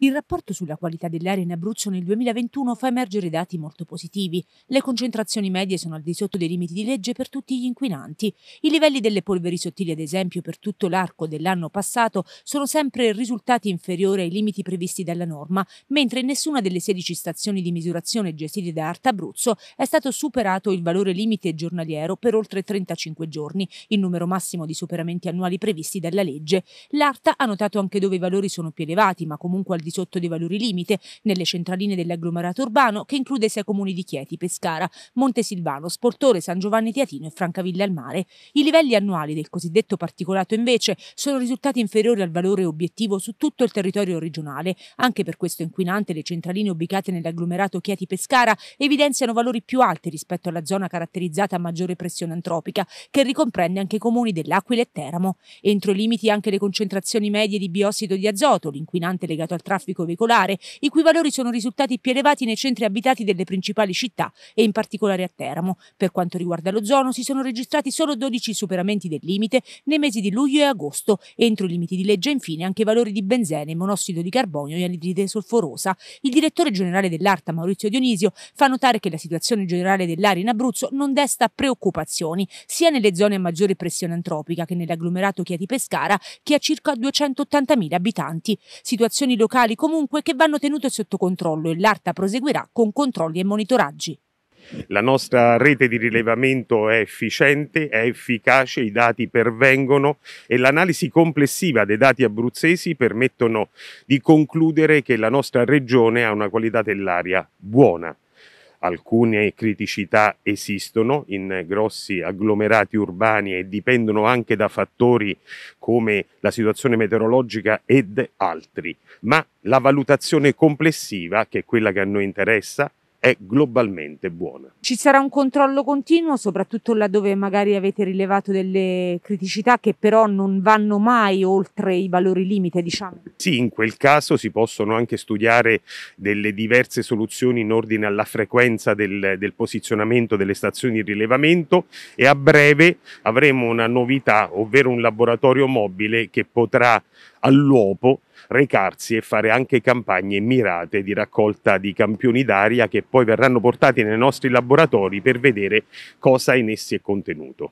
Il rapporto sulla qualità dell'aria in Abruzzo nel 2021 fa emergere dati molto positivi. Le concentrazioni medie sono al di sotto dei limiti di legge per tutti gli inquinanti. I livelli delle polveri sottili, ad esempio, per tutto l'arco dell'anno passato sono sempre risultati inferiori ai limiti previsti dalla norma, mentre in nessuna delle 16 stazioni di misurazione gestite da Arta Abruzzo è stato superato il valore limite giornaliero per oltre 35 giorni, il numero massimo di superamenti annuali previsti dalla legge. L'ARTA ha notato anche dove i valori sono più elevati, ma comunque al di sotto dei valori limite nelle centraline dell'agglomerato urbano che include sei comuni di Chieti, Pescara, Montesilvano, Sportore, San Giovanni Teatino e Francavilla al Mare. I livelli annuali del cosiddetto particolato invece sono risultati inferiori al valore obiettivo su tutto il territorio regionale. Anche per questo inquinante le centraline ubicate nell'agglomerato Chieti-Pescara evidenziano valori più alti rispetto alla zona caratterizzata a maggiore pressione antropica, che ricomprende anche i comuni dell'Aquila e Teramo. Entro i limiti anche le concentrazioni medie di biossido di azoto, l'inquinante legato al traffico traffico veicolare, i cui valori sono risultati più elevati nei centri abitati delle principali città e in particolare a Teramo. Per quanto riguarda l'ozono, si sono registrati solo 12 superamenti del limite nei mesi di luglio e agosto, entro i limiti di legge infine anche valori di benzene, monossido di carbonio e anidride solforosa. Il direttore generale dell'ARTA, Maurizio Dionisio, fa notare che la situazione generale dell'aria in Abruzzo non desta preoccupazioni, sia nelle zone a maggiore pressione antropica che nell'agglomerato Chieti Pescara, che ha circa 280.000 abitanti. Situazioni locali ambientali comunque che vanno tenute sotto controllo e l'ARTA proseguirà con controlli e monitoraggi. La nostra rete di rilevamento è efficiente, è efficace, i dati pervengono e l'analisi complessiva dei dati abruzzesi permettono di concludere che la nostra regione ha una qualità dell'aria buona alcune criticità esistono in grossi agglomerati urbani e dipendono anche da fattori come la situazione meteorologica ed altri, ma la valutazione complessiva, che è quella che a noi interessa, è globalmente buona. Ci sarà un controllo continuo, soprattutto laddove magari avete rilevato delle criticità che però non vanno mai oltre i valori limite, diciamo. Sì, in quel caso si possono anche studiare delle diverse soluzioni in ordine alla frequenza del, del posizionamento delle stazioni di rilevamento e a breve avremo una novità, ovvero un laboratorio mobile che potrà all'uopo recarsi e fare anche campagne mirate di raccolta di campioni d'aria che poi verranno portati nei nostri laboratori per vedere cosa in essi è contenuto.